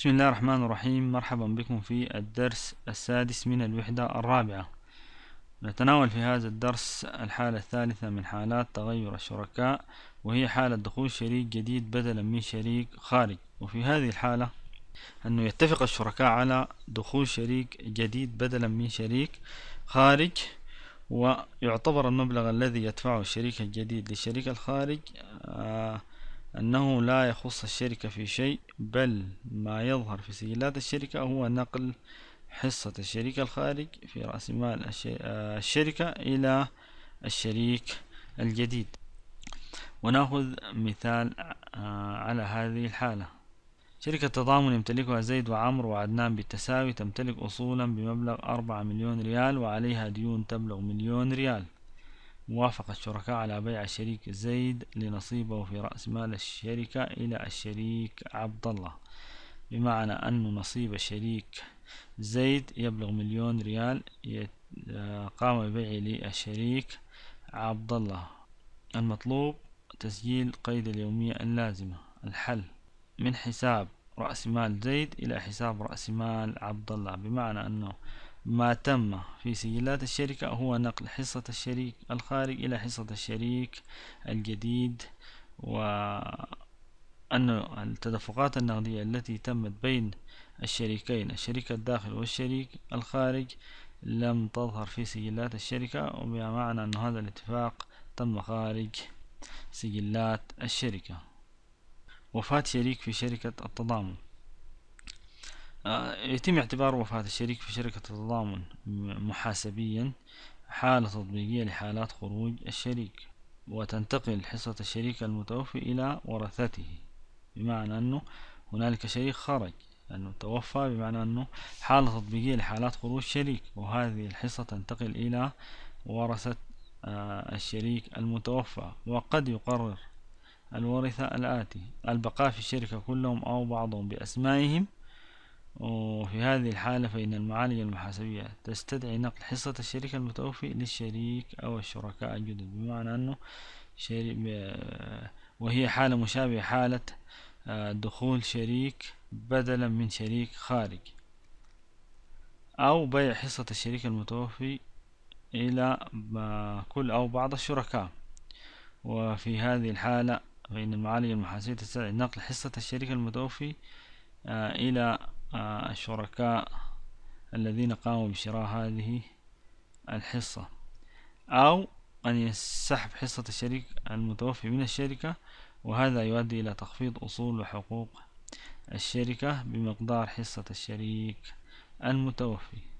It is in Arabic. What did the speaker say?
بسم الله الرحمن الرحيم مرحبا بكم في الدرس السادس من الوحدة الرابعة نتناول في هذا الدرس الحالة الثالثة من حالات تغير الشركاء وهي حالة دخول شريك جديد بدلا من شريك خارج وفي هذه الحالة أنه يتفق الشركاء على دخول شريك جديد بدلا من شريك خارج ويعتبر المبلغ الذي يدفعه الشريك الجديد للشريك الخارج آه أنه لا يخص الشركة في شيء بل ما يظهر في سجلات الشركة هو نقل حصة الشركة الخارج في رأس مال الشركة إلى الشريك الجديد ونأخذ مثال آه، على هذه الحالة شركة تضامن يمتلكها زيد وعمر وعدنان بالتساوي تمتلك أصولا بمبلغ أربعة مليون ريال وعليها ديون تبلغ مليون ريال موافقة الشركاء على بيع الشريك زيد لنصيبه في رأس مال الشركة إلى الشريك عبد الله بمعنى أن نصيب الشريك زيد يبلغ مليون ريال قام ببيعه للشريك عبد الله المطلوب تسجيل قيد اليومية اللازمة الحل من حساب رأس مال زيد إلى حساب رأس مال عبد الله بمعنى أنه ما تم في سجلات الشركة هو نقل حصة الشريك الخارج إلى حصة الشريك الجديد وأن التدفقات النقدية التي تمت بين الشريكين الشريك الداخل والشريك الخارج لم تظهر في سجلات الشركة وبمعنى أن هذا الاتفاق تم خارج سجلات الشركة وفاة شريك في شركة التضامن آه، يتم اعتبار وفاة الشريك في شركة التضامن محاسبيا حالة تطبيقية لحالات خروج الشريك وتنتقل حصة الشريك المتوفي إلى ورثته بمعنى أنه هنالك شريك خرج أنه توفى بمعنى أنه حالة تطبيقية لحالات خروج شريك وهذه الحصة تنتقل إلى ورثة آه، الشريك المتوفى وقد يقرر الورثة الآتي البقاء في الشركة كلهم أو بعضهم بأسمائهم وفي هذه الحالة فإن المعالجة المحاسبية تستدعي نقل حصة الشريك المتوفي للشريك أو الشركاء الجدد بمعنى أنه شريك وهي حالة مشابهة حالة آه، دخول شريك بدلا من شريك خارج أو بيع حصة الشريك المتوفي إلى كل أو بعض الشركاء وفي هذه الحالة فإن المعالجة المحاسبية تستدعي نقل حصة الشريك المتوفي آه، إلى آه، الشركاء الذين قاموا بشراء هذه الحصة أو أن ينسحب حصة الشريك المتوفي من الشركة وهذا يؤدي إلى تخفيض أصول وحقوق الشركة بمقدار حصة الشريك المتوفي